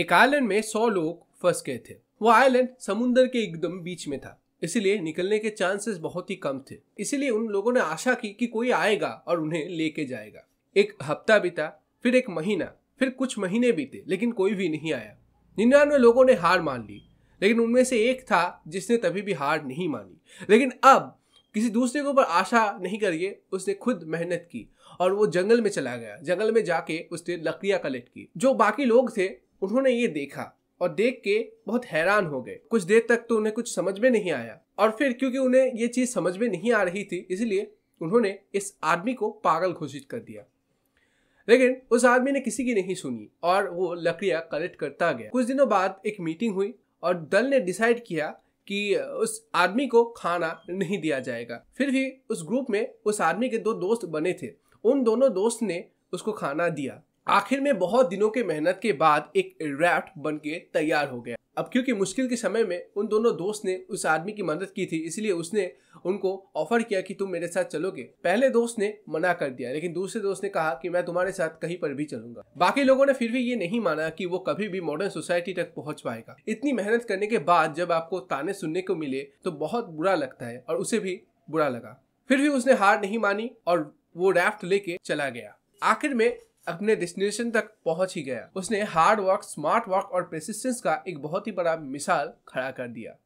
एक आइलैंड में सौ लोग फंस गए थे वो आइलैंड समुन्द्र के एकदम बीच में था इसलिए निकलने के चांसेस बहुत ही कम थे इसलिए उन लोगों ने आशा की कि कोई आएगा और उन्हें लेके जाएगा एक हफ्ता बीता फिर एक महीना फिर कुछ महीने बीते लेकिन कोई भी नहीं आया निन्यानवे लोगों ने हार मान ली लेकिन उनमें से एक था जिसने तभी भी हार नहीं मानी लेकिन अब किसी दूसरे के ऊपर आशा नहीं करिए उसने खुद मेहनत की और वो जंगल में चला गया जंगल में जाके उसने लकड़ियाँ कलेक्ट की जो बाकी लोग थे उन्होंने ये देखा और देख के बहुत हैरान हो गए कुछ देर तक तो उन्हें कुछ समझ में नहीं आया और फिर क्योंकि उन्हें ये चीज समझ में नहीं आ रही थी इसलिए उन्होंने इस आदमी को पागल घोषित कर दिया लेकिन उस आदमी ने किसी की नहीं सुनी और वो लकड़ियां कलेक्ट करता गया कुछ दिनों बाद एक मीटिंग हुई और दल ने डिसाइड किया कि उस आदमी को खाना नहीं दिया जाएगा फिर भी उस ग्रुप में उस आदमी के दो दोस्त बने थे उन दोनों दोस्त ने उसको खाना दिया आखिर में बहुत दिनों के मेहनत के बाद एक रैफ्ट बन के तैयार हो गया अब क्योंकि मुश्किल के समय में उन दोनों दोस्त ने उस आदमी की मदद की थी इसलिए उसने उनको ऑफर किया कि तुम मेरे साथ चलोगे पहले दोस्त ने मना कर दिया लेकिन दूसरे दोस्त ने कहा कि मैं तुम्हारे साथ कहीं पर भी चलूंगा बाकी लोगों ने फिर भी ये नहीं माना कि वो कभी भी मॉडर्न सोसाइटी तक पहुंच पाएगा इतनी मेहनत करने के बाद जब आपको ताने सुनने को मिले तो बहुत बुरा लगता है और उसे भी बुरा लगा फिर भी उसने हार नहीं मानी और वो रैफ्ट लेके चला गया आखिर में अपने डेस्टिनेशन तक पहुंच ही गया उसने हार्ड वर्क स्मार्ट वर्क और प्रेसिस्टेंस का एक बहुत ही बड़ा मिसाल खड़ा कर दिया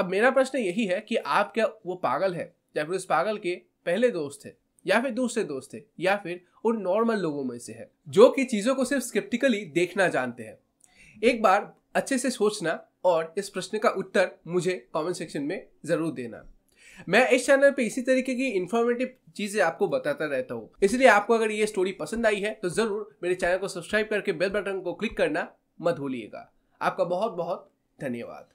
अब मेरा प्रश्न यही है कि आप क्या वो पागल है या फिर उस पागल के पहले दोस्त है या फिर दूसरे दोस्त है या फिर उन नॉर्मल लोगों में से है जो कि चीज़ों को सिर्फ स्केप्टिकली देखना जानते हैं एक बार अच्छे से सोचना और इस प्रश्न का उत्तर मुझे कमेंट सेक्शन में ज़रूर देना मैं इस चैनल पे इसी तरीके की इन्फॉर्मेटिव चीजें आपको बताता रहता हूँ इसलिए आपको अगर ये स्टोरी पसंद आई है तो जरूर मेरे चैनल को सब्सक्राइब करके बेल बटन को क्लिक करना मत भूलिएगा आपका बहुत बहुत धन्यवाद